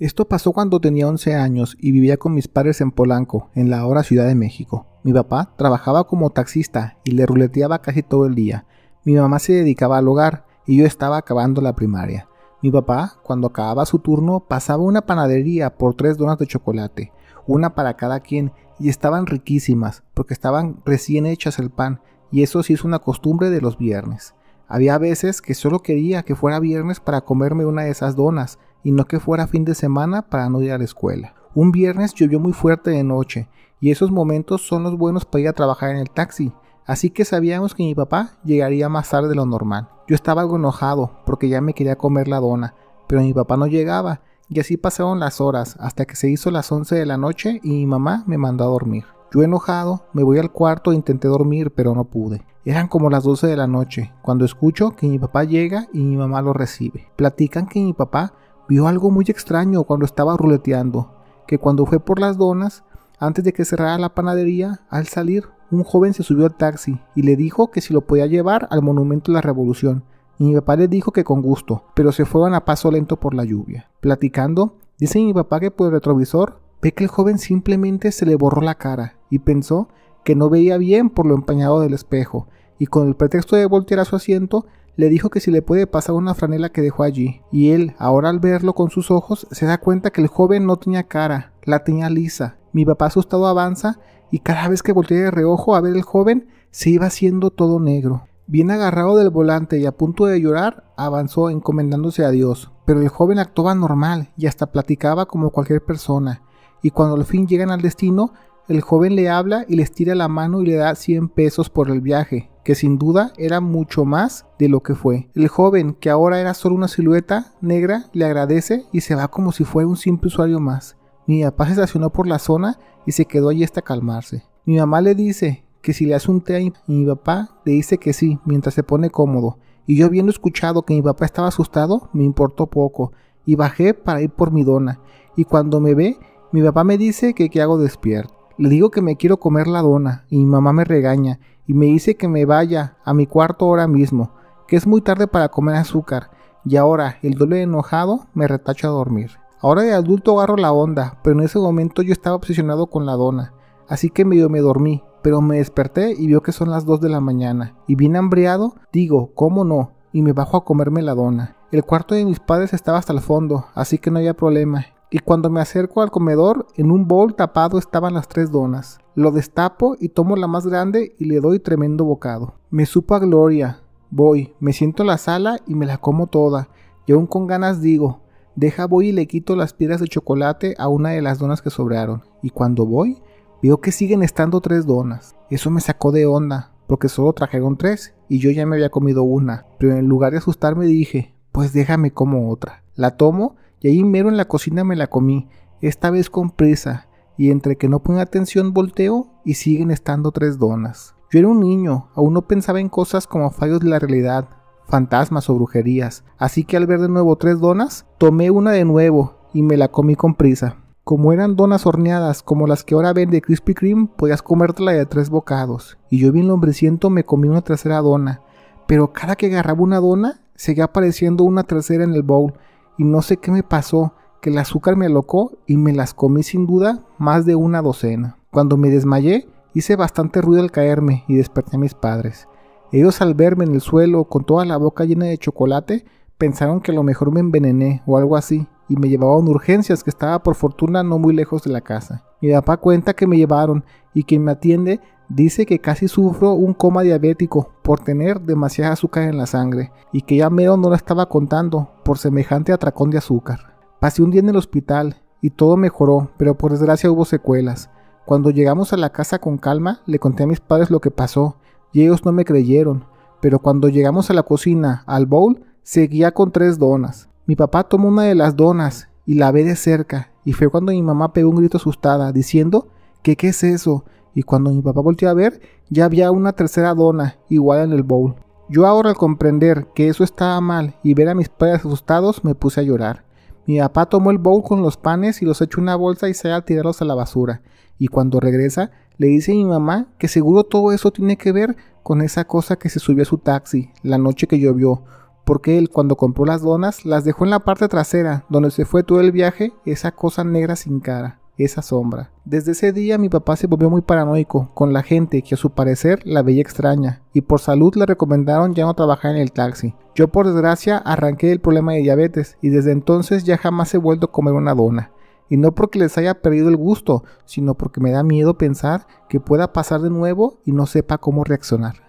Esto pasó cuando tenía 11 años y vivía con mis padres en Polanco, en la ahora Ciudad de México. Mi papá trabajaba como taxista y le ruleteaba casi todo el día. Mi mamá se dedicaba al hogar y yo estaba acabando la primaria. Mi papá, cuando acababa su turno, pasaba una panadería por tres donas de chocolate, una para cada quien, y estaban riquísimas, porque estaban recién hechas el pan, y eso sí es una costumbre de los viernes. Había veces que solo quería que fuera viernes para comerme una de esas donas, y no que fuera fin de semana para no ir a la escuela. Un viernes llovió muy fuerte de noche y esos momentos son los buenos para ir a trabajar en el taxi, así que sabíamos que mi papá llegaría más tarde de lo normal. Yo estaba algo enojado porque ya me quería comer la dona, pero mi papá no llegaba y así pasaron las horas hasta que se hizo las 11 de la noche y mi mamá me mandó a dormir. Yo enojado me voy al cuarto e intenté dormir pero no pude. Eran como las 12 de la noche cuando escucho que mi papá llega y mi mamá lo recibe. Platican que mi papá vio algo muy extraño cuando estaba ruleteando, que cuando fue por las donas, antes de que cerrara la panadería, al salir, un joven se subió al taxi y le dijo que si lo podía llevar al Monumento de la Revolución. Y mi papá le dijo que con gusto, pero se fueron a paso lento por la lluvia. Platicando, dice mi papá que por el retrovisor ve que el joven simplemente se le borró la cara y pensó que no veía bien por lo empañado del espejo, y con el pretexto de voltear a su asiento, le dijo que si le puede pasar una franela que dejó allí, y él, ahora al verlo con sus ojos, se da cuenta que el joven no tenía cara, la tenía lisa. Mi papá asustado avanza y cada vez que voltea de reojo a ver el joven, se iba haciendo todo negro. Bien agarrado del volante y a punto de llorar, avanzó encomendándose a Dios. Pero el joven actuaba normal y hasta platicaba como cualquier persona. Y cuando al fin llegan al destino, el joven le habla y les tira la mano y le da 100 pesos por el viaje, que sin duda era mucho más de lo que fue. El joven, que ahora era solo una silueta negra, le agradece y se va como si fuera un simple usuario más. Mi papá se estacionó por la zona y se quedó allí hasta calmarse. Mi mamá le dice que si le hace un té y mi papá le dice que sí, mientras se pone cómodo. Y yo habiendo escuchado que mi papá estaba asustado, me importó poco, y bajé para ir por mi dona. Y cuando me ve, mi papá me dice que qué hago despierto. Le digo que me quiero comer la dona y mi mamá me regaña y me dice que me vaya a mi cuarto ahora mismo, que es muy tarde para comer azúcar y ahora el doble enojado me retacho a dormir. Ahora de adulto agarro la onda, pero en ese momento yo estaba obsesionado con la dona, así que medio me dormí, pero me desperté y vio que son las 2 de la mañana y bien hambreado digo, ¿cómo no? y me bajo a comerme la dona. El cuarto de mis padres estaba hasta el fondo, así que no había problema y cuando me acerco al comedor, en un bol tapado estaban las tres donas. Lo destapo y tomo la más grande y le doy tremendo bocado. Me supo a gloria. Voy, me siento en la sala y me la como toda, y aún con ganas digo, deja voy y le quito las piedras de chocolate a una de las donas que sobraron, y cuando voy, veo que siguen estando tres donas. Eso me sacó de onda, porque solo trajeron tres y yo ya me había comido una, pero en lugar de asustarme dije, pues déjame como otra. La tomo y ahí mero en la cocina me la comí, esta vez con prisa, y entre que no ponga atención volteo y siguen estando tres donas. Yo era un niño, aún no pensaba en cosas como fallos de la realidad, fantasmas o brujerías, así que al ver de nuevo tres donas, tomé una de nuevo y me la comí con prisa. Como eran donas horneadas como las que ahora vende Krispy Kreme, podías comértela de tres bocados, y yo bien lombreciento me comí una tercera dona, pero cada que agarraba una dona, seguía apareciendo una tercera en el bowl, y no sé qué me pasó, que el azúcar me alocó y me las comí sin duda más de una docena. Cuando me desmayé, hice bastante ruido al caerme y desperté a mis padres. Ellos al verme en el suelo con toda la boca llena de chocolate, pensaron que a lo mejor me envenené o algo así y me llevaban urgencias que estaba por fortuna no muy lejos de la casa. Mi papá cuenta que me llevaron y quien me atiende Dice que casi sufro un coma diabético por tener demasiada azúcar en la sangre y que ya mero no la estaba contando por semejante atracón de azúcar. Pasé un día en el hospital y todo mejoró, pero por desgracia hubo secuelas. Cuando llegamos a la casa con calma, le conté a mis padres lo que pasó y ellos no me creyeron, pero cuando llegamos a la cocina, al bowl, seguía con tres donas. Mi papá tomó una de las donas y la ve de cerca y fue cuando mi mamá pegó un grito asustada diciendo que qué es eso y cuando mi papá volteó a ver, ya había una tercera dona igual en el bowl. Yo ahora al comprender que eso estaba mal y ver a mis padres asustados me puse a llorar. Mi papá tomó el bowl con los panes y los echó en una bolsa y se a tirarlos a la basura. Y cuando regresa, le dice a mi mamá que seguro todo eso tiene que ver con esa cosa que se subió a su taxi la noche que llovió, porque él cuando compró las donas las dejó en la parte trasera, donde se fue todo el viaje esa cosa negra sin cara esa sombra. Desde ese día mi papá se volvió muy paranoico con la gente que a su parecer la veía extraña y por salud le recomendaron ya no trabajar en el taxi. Yo por desgracia arranqué el problema de diabetes y desde entonces ya jamás he vuelto a comer una dona. Y no porque les haya perdido el gusto, sino porque me da miedo pensar que pueda pasar de nuevo y no sepa cómo reaccionar.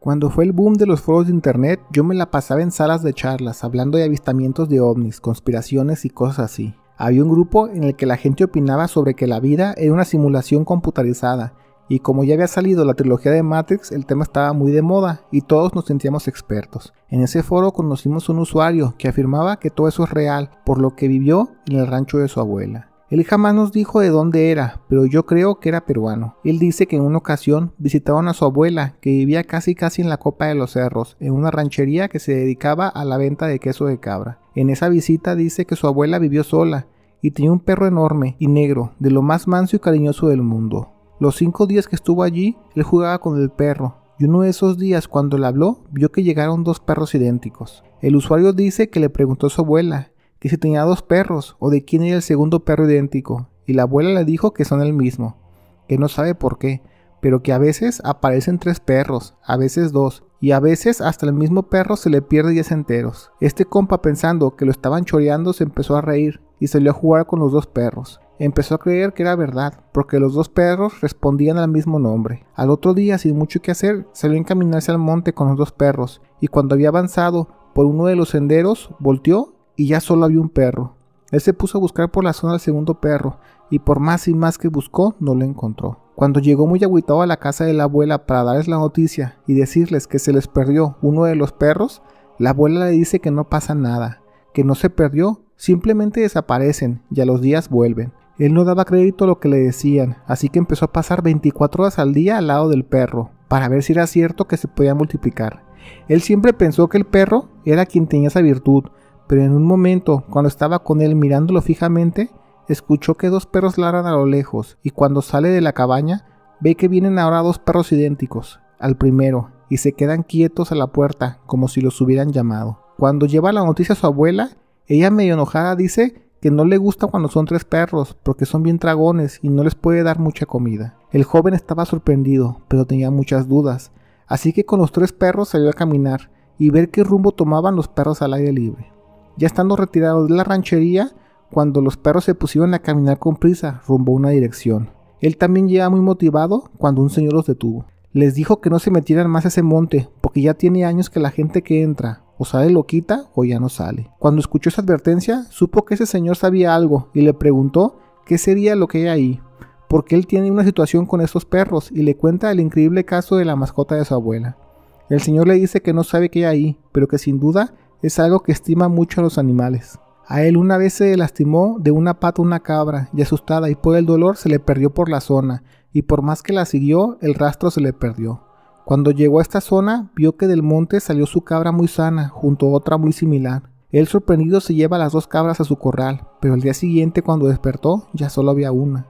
Cuando fue el boom de los foros de internet, yo me la pasaba en salas de charlas, hablando de avistamientos de ovnis, conspiraciones y cosas así. Había un grupo en el que la gente opinaba sobre que la vida era una simulación computarizada, y como ya había salido la trilogía de Matrix, el tema estaba muy de moda y todos nos sentíamos expertos. En ese foro conocimos un usuario que afirmaba que todo eso es real por lo que vivió en el rancho de su abuela. Él jamás nos dijo de dónde era, pero yo creo que era peruano. Él dice que en una ocasión visitaron a su abuela, que vivía casi casi en la copa de los cerros, en una ranchería que se dedicaba a la venta de queso de cabra. En esa visita dice que su abuela vivió sola y tenía un perro enorme y negro, de lo más manso y cariñoso del mundo. Los cinco días que estuvo allí, él jugaba con el perro, y uno de esos días cuando le habló, vio que llegaron dos perros idénticos. El usuario dice que le preguntó a su abuela, que si tenía dos perros o de quién era el segundo perro idéntico, y la abuela le dijo que son el mismo, que no sabe por qué, pero que a veces aparecen tres perros, a veces dos, y a veces hasta el mismo perro se le pierde días enteros. Este compa pensando que lo estaban choreando se empezó a reír y salió a jugar con los dos perros. Empezó a creer que era verdad, porque los dos perros respondían al mismo nombre. Al otro día, sin mucho que hacer, salió a encaminarse al monte con los dos perros, y cuando había avanzado por uno de los senderos, volteó y ya solo había un perro. Él se puso a buscar por la zona del segundo perro, y por más y más que buscó, no lo encontró. Cuando llegó muy agüitado a la casa de la abuela para darles la noticia y decirles que se les perdió uno de los perros, la abuela le dice que no pasa nada, que no se perdió, simplemente desaparecen y a los días vuelven. Él no daba crédito a lo que le decían, así que empezó a pasar 24 horas al día al lado del perro, para ver si era cierto que se podía multiplicar. Él siempre pensó que el perro era quien tenía esa virtud, pero en un momento, cuando estaba con él mirándolo fijamente, escuchó que dos perros ladran a lo lejos, y cuando sale de la cabaña, ve que vienen ahora dos perros idénticos, al primero, y se quedan quietos a la puerta, como si los hubieran llamado. Cuando lleva la noticia a su abuela, ella medio enojada dice que no le gusta cuando son tres perros, porque son bien tragones y no les puede dar mucha comida. El joven estaba sorprendido, pero tenía muchas dudas, así que con los tres perros salió a caminar y ver qué rumbo tomaban los perros al aire libre ya estando retirados de la ranchería, cuando los perros se pusieron a caminar con prisa rumbo a una dirección. Él también llega muy motivado cuando un señor los detuvo. Les dijo que no se metieran más a ese monte, porque ya tiene años que la gente que entra o sale quita o ya no sale. Cuando escuchó esa advertencia, supo que ese señor sabía algo y le preguntó qué sería lo que hay ahí, porque él tiene una situación con estos perros y le cuenta el increíble caso de la mascota de su abuela. El señor le dice que no sabe qué hay ahí, pero que sin duda es algo que estima mucho a los animales. A él una vez se lastimó de una pata una cabra y asustada y por el dolor se le perdió por la zona y por más que la siguió el rastro se le perdió. Cuando llegó a esta zona vio que del monte salió su cabra muy sana junto a otra muy similar. Él sorprendido se lleva las dos cabras a su corral, pero al día siguiente cuando despertó ya solo había una.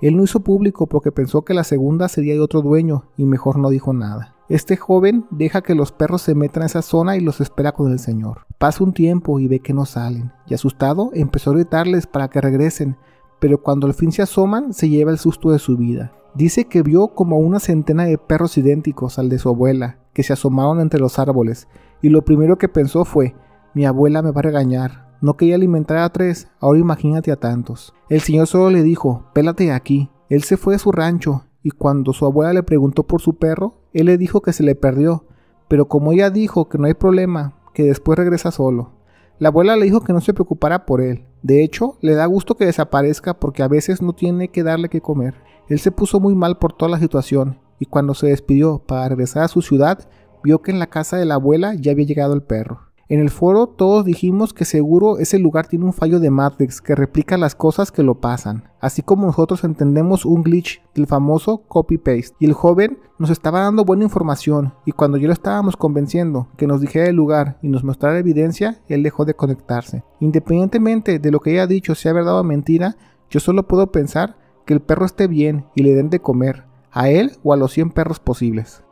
Él no hizo público porque pensó que la segunda sería de otro dueño y mejor no dijo nada. Este joven deja que los perros se metan a esa zona y los espera con el señor. Pasa un tiempo y ve que no salen, y asustado empezó a gritarles para que regresen, pero cuando al fin se asoman se lleva el susto de su vida. Dice que vio como una centena de perros idénticos al de su abuela, que se asomaron entre los árboles, y lo primero que pensó fue, mi abuela me va a regañar, no quería alimentar a tres, ahora imagínate a tantos. El señor solo le dijo, pélate aquí. Él se fue a su rancho y cuando su abuela le preguntó por su perro, él le dijo que se le perdió, pero como ella dijo que no hay problema, que después regresa solo. La abuela le dijo que no se preocupara por él. De hecho, le da gusto que desaparezca porque a veces no tiene que darle que comer. Él se puso muy mal por toda la situación y cuando se despidió para regresar a su ciudad, vio que en la casa de la abuela ya había llegado el perro. En el foro todos dijimos que seguro ese lugar tiene un fallo de Matrix que replica las cosas que lo pasan, así como nosotros entendemos un glitch del famoso copy-paste. Y el joven nos estaba dando buena información y cuando yo lo estábamos convenciendo que nos dijera el lugar y nos mostrara evidencia, él dejó de conectarse. Independientemente de lo que haya dicho sea verdad o mentira, yo solo puedo pensar que el perro esté bien y le den de comer, a él o a los 100 perros posibles.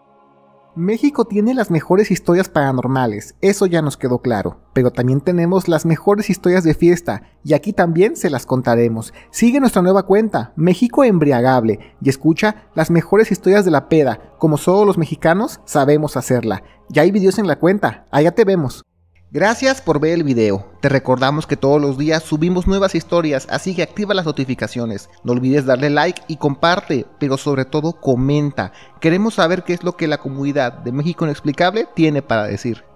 México tiene las mejores historias paranormales, eso ya nos quedó claro, pero también tenemos las mejores historias de fiesta y aquí también se las contaremos. Sigue nuestra nueva cuenta, México Embriagable, y escucha las mejores historias de la peda, como solo los mexicanos sabemos hacerla. Ya hay videos en la cuenta, allá te vemos. Gracias por ver el video. Te recordamos que todos los días subimos nuevas historias, así que activa las notificaciones. No olvides darle like y comparte, pero sobre todo comenta. Queremos saber qué es lo que la comunidad de México Inexplicable tiene para decir.